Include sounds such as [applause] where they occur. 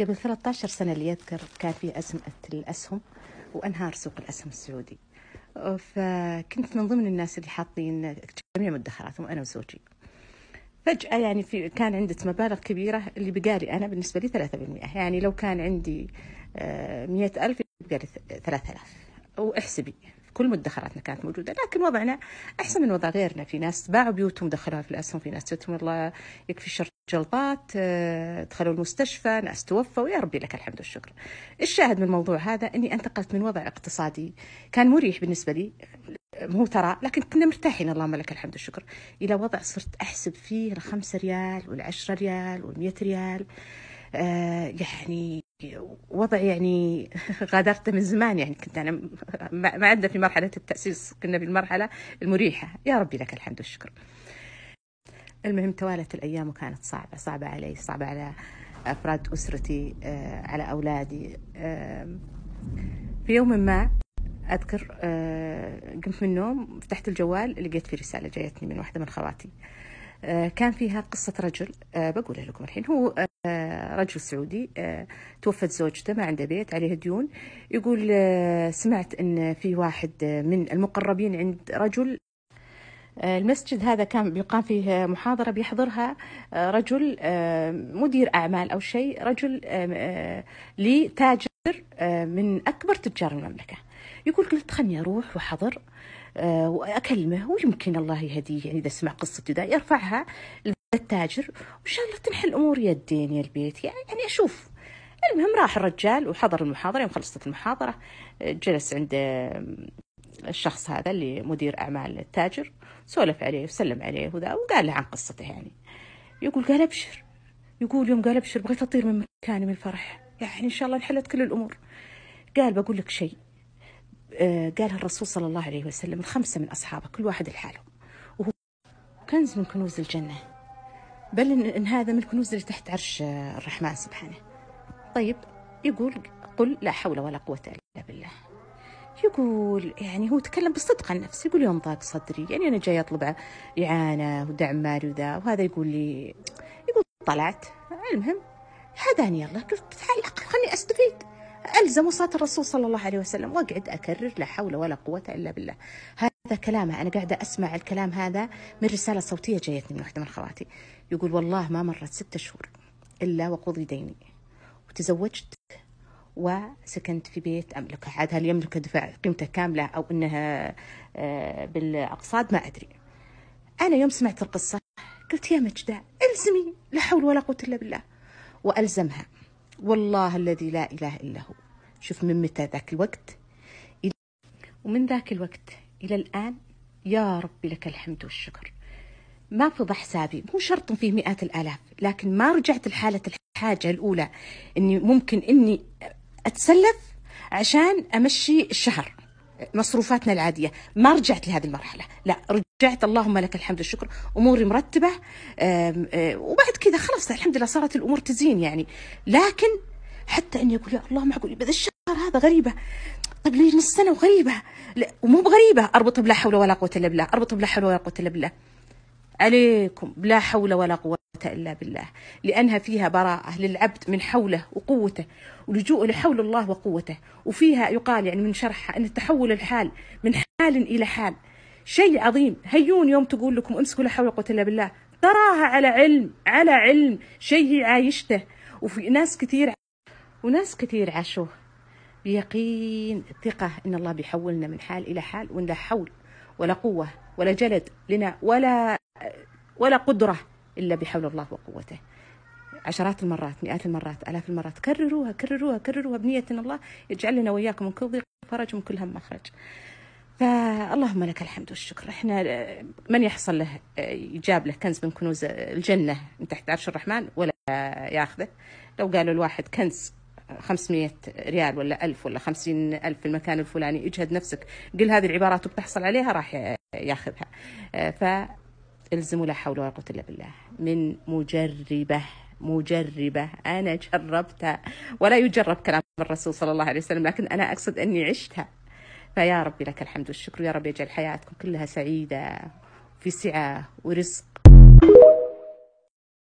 قبل 13 سنة اللي يذكر كان في أزمة الأسهم وأنهار سوق الأسهم السعودي فكنت من ضمن الناس اللي حاطين جميع مدخراتهم أنا وزوجي فجأة يعني في كان عندي مبالغ كبيرة اللي بقالي أنا بالنسبة لي 3% يعني لو كان عندي 100000 بقالي 3000 واحسبي كل مدخراتنا كانت موجوده لكن وضعنا احسن من وضع غيرنا في ناس باعوا بيوتهم دخلوها في الاسهم في ناس قلتهم الله يكفي شر جلطات آه، دخلوا المستشفى ناس توفوا يا ربي لك الحمد والشكر الشاهد من الموضوع هذا اني انتقلت من وضع اقتصادي كان مريح بالنسبه لي مو ترى لكن كنا مرتاحين اللهم لك الحمد والشكر الى وضع صرت احسب فيه الخمسة ريال والعشرة ريال والمية ريال آه يعني وضع يعني [laughs] غادرته من زمان يعني كنت انا ما عندنا في مرحله التاسيس كنا بالمرحله المريحه يا ربي لك الحمد والشكر المهم توالت الايام وكانت صعبه صعبه علي صعبه على افراد اسرتي آه، على اولادي آه، في يوم ما اذكر آه، قمت من النوم فتحت الجوال لقيت في رساله جايتني من واحده من خواتي آه، كان فيها قصة رجل آه، بقولها لكم الحين هو آه، رجل سعودي توفت زوجته ما عنده بيت عليه ديون يقول سمعت أن في واحد من المقربين عند رجل المسجد هذا كان بيقام فيه محاضرة بيحضرها رجل مدير أعمال أو شيء رجل لتاجر من أكبر تجار المملكة يقول قلت خلني أروح وحضر آه، واكلمه ويمكن الله يهديه يعني اذا سمع قصته ذا يرفعها للتاجر وان شاء الله تنحل الامور يا الدين يا البيت يعني اشوف المهم راح الرجال وحضر المحاضره يوم خلصت المحاضره آه، جلس عند آه، الشخص هذا اللي مدير اعمال التاجر سولف عليه وسلم عليه وذا وقال له عن قصته يعني يقول قال ابشر يقول يوم قال ابشر بغيت اطير من مكاني من الفرح يعني ان شاء الله انحلت كل الامور قال بقول لك شيء آه، قالها الرسول صلى الله عليه وسلم الخمسة من أصحابه كل واحد لحاله وهو كنز من كنوز الجنة بل إن هذا من الكنوز اللي تحت عرش آه، الرحمن سبحانه طيب يقول قل لا حول ولا قوة إلا بالله يقول يعني هو تكلم بالصدق عن نفسه يقول يوم ضاق صدري يعني أنا جاي أطلب إعانة ودعم مالي وذا وهذا يقول لي يقول طلعت المهم هداني الله قلت تعال خلني أستفيد ألزم صلاة الرسول صلى الله عليه وسلم وأقعد أكرر لا حول ولا قوة إلا بالله هذا كلامه أنا قاعدة أسمع الكلام هذا من رسالة صوتية جايتني من واحدة من خواتي يقول والله ما مرت ستة شهور إلا وقضي ديني وتزوجت وسكنت في بيت أملكه عاد هل يملك دفع قيمته كاملة أو أنها آه، بالأقساط ما أدري أنا يوم سمعت القصة قلت يا مجدة ألزمي لا حول ولا قوة إلا بالله وألزمها والله الذي لا إله إلا هو شوف من متى ذاك الوقت ومن ذاك الوقت إلى الآن يا ربي لك الحمد والشكر ما فضى حسابي مو شرط فيه مئات الآلاف لكن ما رجعت لحالة الحاجة الأولى أني ممكن أني أتسلف عشان أمشي الشهر مصروفاتنا العادية ما رجعت لهذه المرحلة لا رجعت رجعت اللهم لك الحمد والشكر اموري مرتبه آم آم وبعد كذا خلاص الحمد لله صارت الامور تزين يعني لكن حتى اني اقول يا الله معقول بهذا الشهر هذا غريبه طيب ليش نص سنه وغريبه لا ومو بغريبه اربطه بلا حول ولا قوه الا بالله اربطه بلا حول ولا قوه الا بالله عليكم بلا حول ولا قوه الا بالله لانها فيها براءه للعبد من حوله وقوته ولجوء لحول الله وقوته وفيها يقال يعني من شرحها ان تحول الحال من حال الى حال شيء عظيم هيون يوم تقول لكم امسكوا لا حول ولا قوه الا بالله تراها على علم على علم شيء عايشته وفي ناس كثير وناس كثير عاشوه بيقين ثقة إن الله بيحولنا من حال إلى حال وإن لا حول ولا قوة ولا جلد لنا ولا ولا قدرة إلا بحول الله وقوته عشرات المرات مئات المرات آلاف المرات كرروها كرروها كرروها بنية إن الله يجعل لنا وإياكم من كل ضيق فرج ومن كل هم مخرج اللهم لك الحمد والشكر احنا آه، من يحصل له آه، يجاب له كنز من كنوز آه، الجنة من تحت عرش الرحمن ولا ياخذه لو قالوا الواحد كنز 500 ريال ولا 1000 ولا خمسين ألف في المكان الفلاني اجهد نفسك قل هذه العبارات وبتحصل عليها راح ياخذها فالزموا لا حول ولا قوة إلا بالله من مجربة مجربة أنا جربتها ولا يجرب كلام الرسول صلى الله عليه وسلم لكن أنا أقصد أني عشتها فيا ربي لك الحمد والشكر يا رب يجعل حياتكم كلها سعيدة في سعة ورزق